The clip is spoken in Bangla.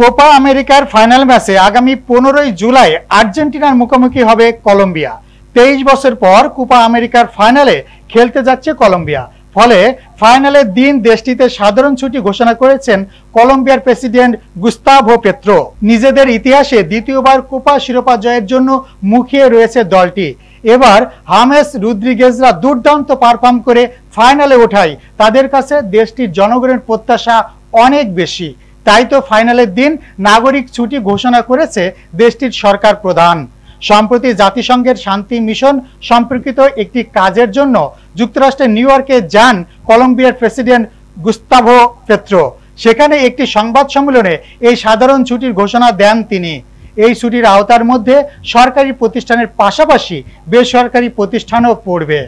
কোপা আমেরিকার ফাইনাল ম্যাচে আগামী পনেরোই জুলাই আর্জেন্টিনার মুখোমুখি হবে কলম্বিয়া তেইশ বছর পর কোপা আমেরিকার ফাইনালে খেলতে যাচ্ছে কলম্বিয়া ফলে ফাইনালের দিন দেশটিতে সাধারণ ছুটি ঘোষণা করেছেন কলম্বিয়ার প্রেসিডেন্ট গুস্তাভো পেত্রো নিজেদের ইতিহাসে দ্বিতীয়বার কোপা শিরোপা জয়ের জন্য মুখিয়ে রয়েছে দলটি এবার হামেস রুদ্রিগেজরা দুর্দান্ত পারফর্ম করে ফাইনালে ওঠায় তাদের কাছে দেশটির জনগণের প্রত্যাশা অনেক বেশি তাই তো ফাইনালের দিন নাগরিক ছুটি ঘোষণা করেছে দেশটির সরকার প্রধান সম্প্রতি জাতিসংঘের শান্তি মিশন সম্পর্কিত একটি কাজের জন্য যুক্তরাষ্ট্রের নিউ ইয়র্কে যান কলম্বিয়ার প্রেসিডেন্ট গুস্তাভো পেত্র সেখানে একটি সংবাদ সম্মেলনে এই সাধারণ ছুটির ঘোষণা দেন তিনি এই ছুটির আওতার মধ্যে সরকারি প্রতিষ্ঠানের পাশাপাশি বেসরকারি প্রতিষ্ঠানও পড়বে